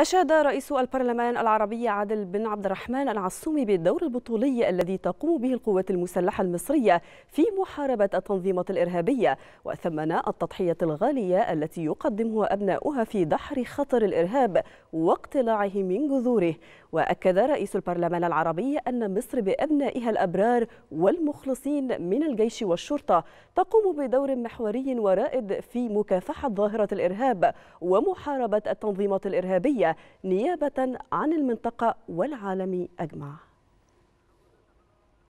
أشاد رئيس البرلمان العربي عادل بن عبد الرحمن العصومي بالدور البطولي الذي تقوم به القوات المسلحة المصرية في محاربة التنظيمات الإرهابية وثمن التضحية الغالية التي يقدمها أبناؤها في دحر خطر الإرهاب واقتلاعه من جذوره وأكد رئيس البرلمان العربي أن مصر بأبنائها الأبرار والمخلصين من الجيش والشرطة تقوم بدور محوري ورائد في مكافحة ظاهرة الإرهاب ومحاربة التنظيمات الإرهابية نيابة عن المنطقة والعالم أجمع